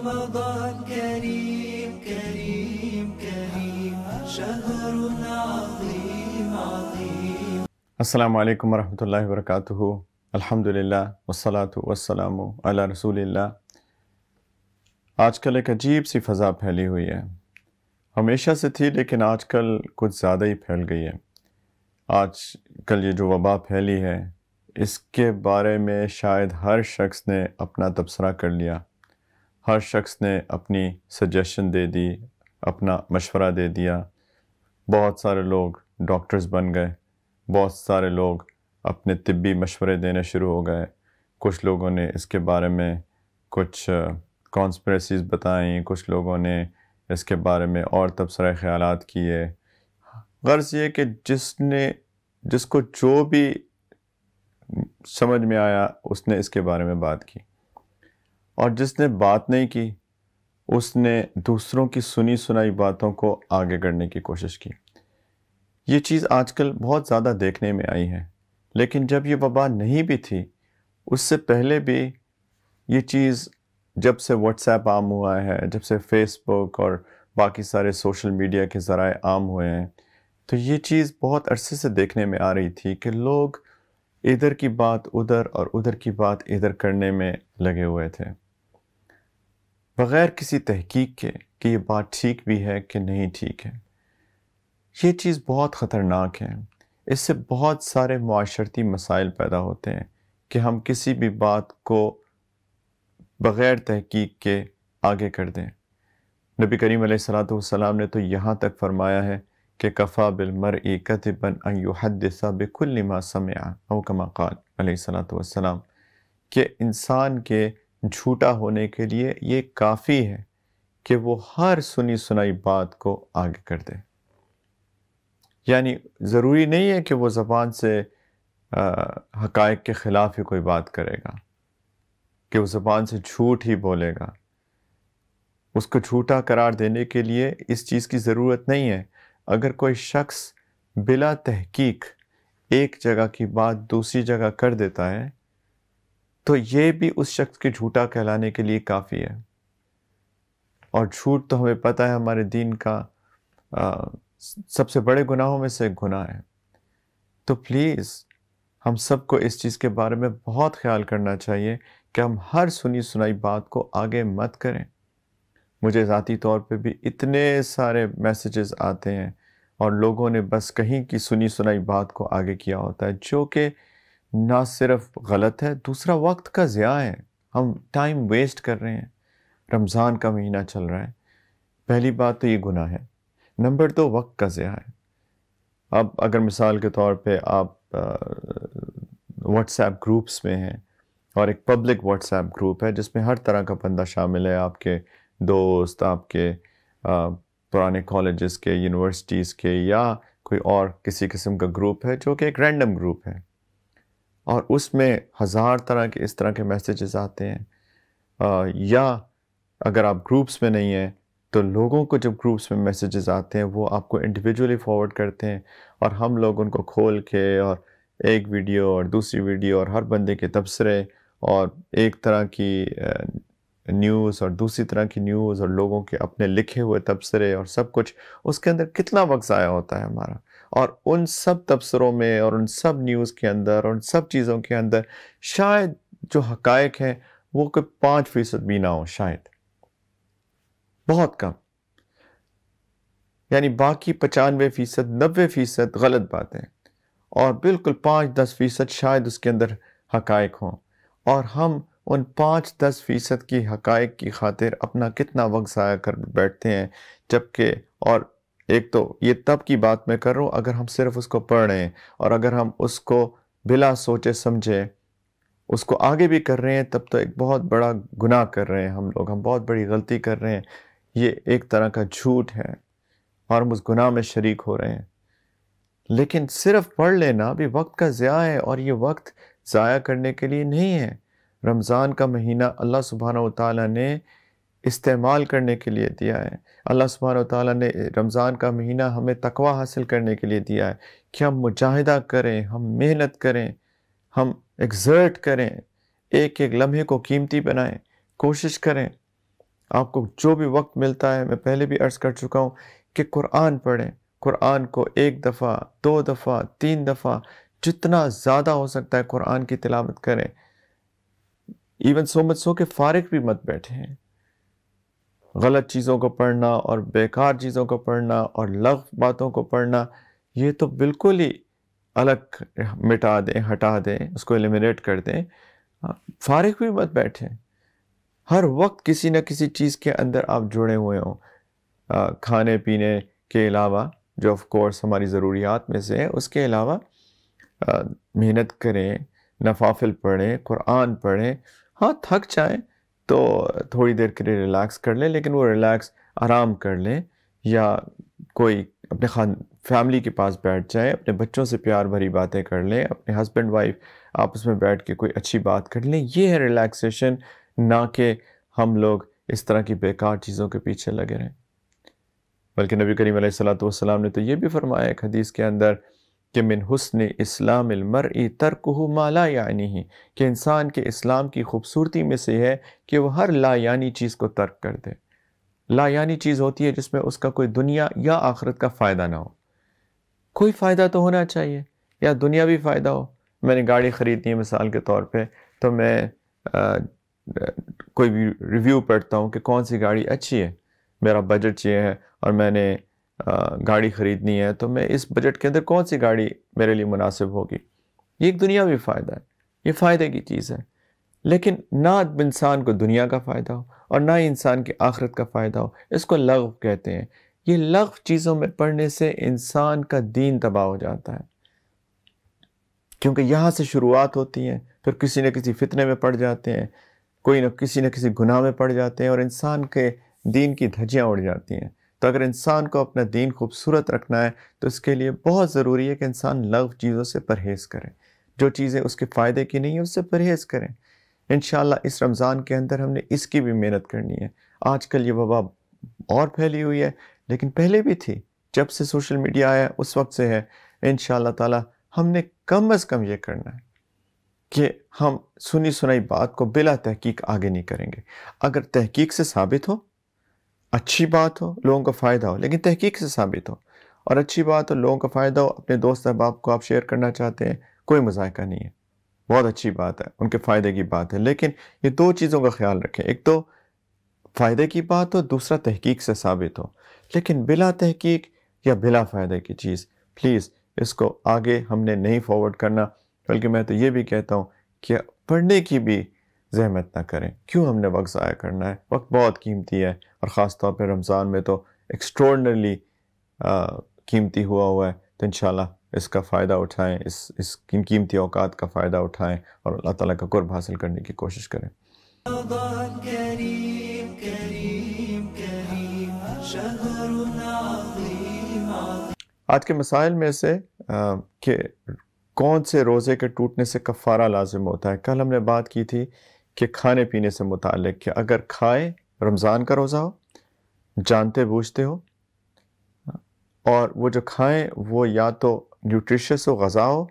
رمضان كريم كريم كريم شهر عظيم عظيم السلام عليكم ورحمة الله وبركاته الحمد لله والصلاة والسلام على رسول الله आजकल एक अजीब सी फ़ज़ा फैली हुई है हमेशा से थी लेकिन आजकल कुछ ज़्यादा ही फैल गई है आज कल ये जो वबा फैली है इसके बारे में शायद हर शख्स ने अपना तबसरा कर लिया हर शख्स ने अपनी सजेशन दे दी अपना मशवरा दे दिया बहुत सारे लोग डॉक्टर्स बन गए बहुत सारे लोग अपने तिब्बी मशवरे देने शुरू हो गए कुछ लोगों ने इसके बारे में कुछ कॉन्सप्रेसीज़ बताई कुछ लोगों ने इसके बारे में और तबसरा ख्याल किए गर्ज़ ये कि जिसने जिसको जो भी समझ में आया उसने इसके बारे में बात की और जिसने बात नहीं की उसने दूसरों की सुनी सुनाई बातों को आगे करने की कोशिश की ये चीज़ आजकल बहुत ज़्यादा देखने में आई है लेकिन जब ये वबा नहीं भी थी उससे पहले भी ये चीज़ जब से व्हाट्सएप आम हुआ है जब से फेसबुक और बाकी सारे सोशल मीडिया के ज़राए आम हुए हैं तो ये चीज़ बहुत अरसे से देखने में आ रही थी कि लोग इधर की बात उधर और उधर की बात इधर करने में लगे हुए थे बग़ैर किसी तहकीक के कि ये बात ठीक भी है कि नहीं ठीक है ये चीज़ बहुत ख़तरनाक है इससे बहुत सारे माशरती मसाइल पैदा होते हैं कि हम किसी भी बात को बग़ैर तहकीक के आगे कर दें नबी करीम सलाम ने तो यहाँ तक फरमाया है कि कफ़ा बिलमर कतबन अयुहदसा बिकुल्लिमा समया कमा काल सलाम के इंसान के झूठा होने के लिए ये काफ़ी है कि वो हर सुनी सुनाई बात को आगे कर दे यानी ज़रूरी नहीं है कि वो ज़बान से हकायक के ख़िलाफ़ ही कोई बात करेगा कि वो ज़बान से झूठ ही बोलेगा उसको झूठा करार देने के लिए इस चीज़ की ज़रूरत नहीं है अगर कोई शख्स बिला तहकीक एक जगह की बात दूसरी जगह कर देता है तो ये भी उस शख्स के झूठा कहलाने के लिए काफ़ी है और झूठ तो हमें पता है हमारे दीन का आ, सबसे बड़े गुनाहों में से एक गुनाह है तो प्लीज़ हम सबको इस चीज़ के बारे में बहुत ख्याल करना चाहिए कि हम हर सुनी सुनाई बात को आगे मत करें मुझे ज़ाती तौर पे भी इतने सारे मैसेजेस आते हैं और लोगों ने बस कहीं की सुनी सुनाई बात को आगे किया होता है जो कि ना सिर्फ गलत है दूसरा वक्त का ज़िया है हम टाइम वेस्ट कर रहे हैं रमज़ान का महीना चल रहा है पहली बात तो ये गुना है नंबर दो वक्त का ज़्या है अब अगर मिसाल के तौर पे आप व्हाट्सएप ग्रुप्स में हैं और एक पब्लिक व्हाट्सएप ग्रुप है जिसमें हर तरह का बंदा शामिल है आपके दोस्त आपके आ, पुराने कॉलेजेस के यूनिवर्सिटीज़ के या कोई और किसी किस्म का ग्रुप है जो कि एक रैंडम ग्रुप है और उसमें हज़ार तरह के इस तरह के मैसेजेस आते हैं आ, या अगर आप ग्रुप्स में नहीं हैं तो लोगों को जब ग्रुप्स में मैसेजेस आते हैं वो आपको इंडिविजुअली फॉरवर्ड करते हैं और हम लोग उनको खोल के और एक वीडियो और दूसरी वीडियो और हर बंदे के तबसरे और एक तरह की न्यूज़ और दूसरी तरह की न्यूज़ और लोगों के अपने लिखे हुए तबसरे और सब कुछ उसके अंदर कितना वक्त ज़ाया होता है हमारा और उन सब तबसरों में और उन सब न्यूज़ के अंदर उन सब चीज़ों के अंदर शायद जो हकायक हैं वो कोई पाँच फ़ीसद भी ना हो शायद बहुत कम यानी बाकी पचानवे फ़ीसद नबे फ़ीसद गलत बातें और बिल्कुल पाँच दस फ़ीसद शायद उसके अंदर हकायक हों और हम उन पाँच दस फ़ीसद की हकायक की खातिर अपना कितना वक्त ज़ाया कर बैठते हैं जबकि और एक तो ये तब की बात मैं कर रहा हूँ अगर हम सिर्फ उसको पढ़ें और अगर हम उसको बिला सोचे समझे उसको आगे भी कर रहे हैं तब तो एक बहुत बड़ा गुनाह कर रहे हैं हम लोग हम बहुत बड़ी गलती कर रहे हैं ये एक तरह का झूठ है और हम उस गुनाह में शरीक हो रहे हैं लेकिन सिर्फ पढ़ लेना भी वक्त का ज़्या है और ये वक्त ज़ाया करने के लिए नहीं है रमज़ान का महीना अल्लाह सुबहाना ताली ने इस्तेमाल करने के लिए दिया है अल्लाह सुबहान ताली ने रमज़ान का महीना हमें तकवा हासिल करने के लिए दिया है कि हम मुजाहिदा करें हम मेहनत करें हम एग्ज़र्ट करें एक एक लम्हे को कीमती बनाएं कोशिश करें आपको जो भी वक्त मिलता है मैं पहले भी अर्ज़ कर चुका हूँ कि कुरान पढ़ें कुरान को एक दफ़ा दो दफ़ा तीन दफ़ा जितना ज़्यादा हो सकता है कुरान की तिलावत करें इवन सो मच सो के फारिग भी मत बैठे गलत चीज़ों को पढ़ना और बेकार चीज़ों को पढ़ना और लफ बातों को पढ़ना ये तो बिल्कुल ही अलग मिटा दें हटा दें उसको एलिमिनेट कर दें हाँ, फारग भी मत बैठें हर वक्त किसी न किसी चीज़ के अंदर आप जुड़े हुए हों खाने पीने के अलावा जो ऑफ कोर्स हमारी ज़रूरियात में से है उसके अलावा मेहनत करें नफाफिल पढ़ें कुरान पढ़ें हाँ थक जाएँ तो थोड़ी देर के लिए रिलैक्स कर लें लेकिन वो रिलैक्स आराम कर लें या कोई अपने खान फैमिली के पास बैठ जाएं अपने बच्चों से प्यार भरी बातें कर लें अपने हस्बैंड वाइफ आपस में बैठ के कोई अच्छी बात कर लें ये है रिलैक्सेशन ना कि हम लोग इस तरह की बेकार चीज़ों के पीछे लगे रहें बल्कि नबी करीम सलाम ने तो ये भी फरमाया एक हदीस के अंदर कि मिन हसन इस्लाम ई तर्क माला यानी ही कि इंसान के इस्लाम की खूबसूरती में से है कि वह हर ला यानी चीज़ को तर्क कर दे ला यानी चीज़ होती है जिसमें उसका कोई दुनिया या आखरत का फ़ायदा ना हो कोई फ़ायदा तो होना चाहिए या दुनिया भी फ़ायदा हो मैंने गाड़ी ख़रीदनी है मिसाल के तौर पर तो मैं आ, आ, कोई भी रिव्यू पढ़ता हूँ कि कौन सी गाड़ी अच्छी है मेरा बजट ये है और मैंने गाड़ी ख़रीदनी है तो मैं इस बजट के अंदर कौन सी गाड़ी मेरे लिए मुनासिब होगी ये एक दुनियावी फ़ायदा है ये फ़ायदे की चीज़ है लेकिन ना इंसान को दुनिया का फ़ायदा हो और ना इंसान की आखरत का फ़ायदा हो इसको लघव कहते हैं ये लघव चीज़ों में पढ़ने से इंसान का दीन तबाह हो जाता है क्योंकि यहाँ से शुरुआत होती है फिर किसी न किसी फितने में पड़ जाते हैं कोई न किसी न किसी गुनाह में पड़ जाते हैं और इंसान के दीन की धज्जियाँ उड़ जाती हैं तो अगर इंसान को अपना दीन खूबसूरत रखना है तो इसके लिए बहुत ज़रूरी है कि इंसान लव चीज़ों से परहेज़ करें जो चीज़ें उसके फ़ायदे की नहीं है उससे परहेज़ करें इन इस रमज़ान के अंदर हमने इसकी भी मेहनत करनी है आजकल ये वबा और फैली हुई है लेकिन पहले भी थी जब से सोशल मीडिया आया उस वक्त से है इन ताला हमने कम अज़ कम ये करना है कि हम सुनी सुनाई बात को बिला तहकीक आगे नहीं करेंगे अगर तहकीक से साबित हो अच्छी बात हो लोगों का फ़ायदा हो लेकिन तहकीक से साबित हो और अच्छी बात हो लोगों का फ़ायदा हो अपने दोस्त अहबाब को आप शेयर करना चाहते हैं कोई मजायका नहीं है बहुत अच्छी बात है उनके फ़ायदे की बात है लेकिन ये दो चीज़ों का ख्याल रखें एक तो फ़ायदे की बात हो दूसरा तहकीक से साबित हो लेकिन बिला तहकीक या बिला फ़ायदे की चीज़ प्लीज़ इसको आगे हमने नहीं फॉरवर्ड करना बल्कि मैं तो ये भी कहता हूँ कि पढ़ने की भी जहमत ना करें क्यों हमने वक्त ज़ाया करना है वक्त बहुत कीमती है और ख़ास तौर पर रमज़ान में तो एक्स्ट्रॉर्डनरली कीमती हुआ हुआ है तो इन इसका फ़ायदा उठाएं इस इस किन कीमती अवकात का फ़ायदा उठाएं और अल्लाह ताला का कुर्ब हासिल करने की कोशिश करें आज के मसाइल में से कि कौन से रोज़े के टूटने से कफ़ारा लाजिम होता है कल हमने बात की थी कि खाने पीने से मुतल कि अगर खाए रमज़ान का रोज़ा हो जानते बूझते हो और वो जो खाएं वो या तो न्यूट्रिशस हो गज़ा हो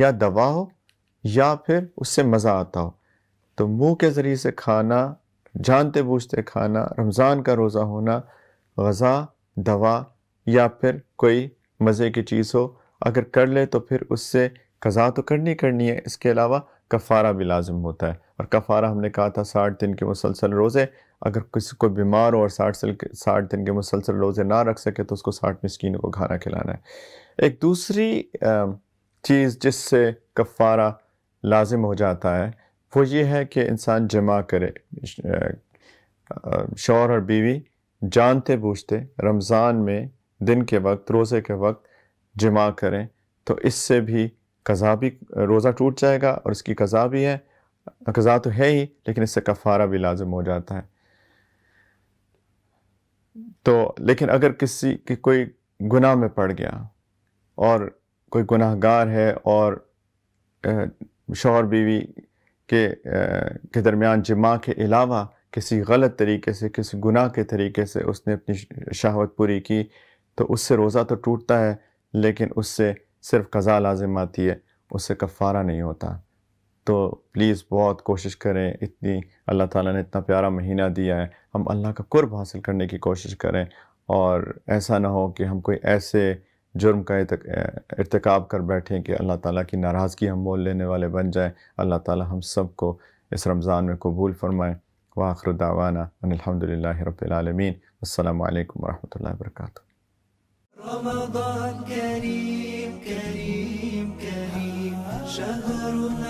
या दवा हो या फिर उससे मज़ा आता हो तो मुंह के ज़रिए से खाना जानते बूझते खाना रमज़ान का रोज़ा होना गज़ा दवा या फिर कोई मज़े की चीज़ हो अगर कर ले तो फिर उससे कज़ा तो करनी करनी है इसके अलावा कफ़ारा भी लाजम होता है और कफ़ारा हमने कहा था साठ दिन के मुसलसल रोज़े अगर किसी को बीमार हो और साठ साल के साठ दिन के मुसलसल रोज़े ना रख सके तो उसको साठ मस्किनों को खाना खिलाना है एक दूसरी चीज़ जिससे कफ़ारा लाजिम हो जाता है वो ये है कि इंसान जमा करे शोर और बीवी जानते बूझते रमज़ान में दिन के वक्त रोज़े के वक्त जमा करें तो इससे भी कज़ा भी रोज़ा टूट जाएगा और इसकी कज़ा भी है कज़ा तो है ही लेकिन इससे कफ़ारा भी लाजम हो जाता है तो लेकिन अगर किसी की कोई गुनाह में पड़ गया और कोई गुनाहगार है और शोहर बीवी के के दरमियान जमा के अलावा किसी गलत तरीके से किसी गुनाह के तरीके से उसने अपनी शहावत पूरी की तो उससे रोज़ा तो टूटता है लेकिन उससे सिर्फ कज़ा लाजिम आती है उससे कफ़ारा नहीं होता तो प्लीज़ बहुत कोशिश करें इतनी अल्लाह ताला ने इतना प्यारा महीना दिया है हम अल्लाह का कुर्ब हासिल करने की कोशिश करें और ऐसा ना हो कि हम कोई ऐसे जुर्म का इरतकब कर बैठें कि अल्लाह ताला की नाराज़गी हम मोल लेने वाले बन जाएं अल्लाह ताला हम सब को इस रमज़ान में कबूल फ़रमाएँ वाखर दावाना अनिलहमदिल्ला रबालमीन अल्लाम वरहमल वर्का كريم كريم شهر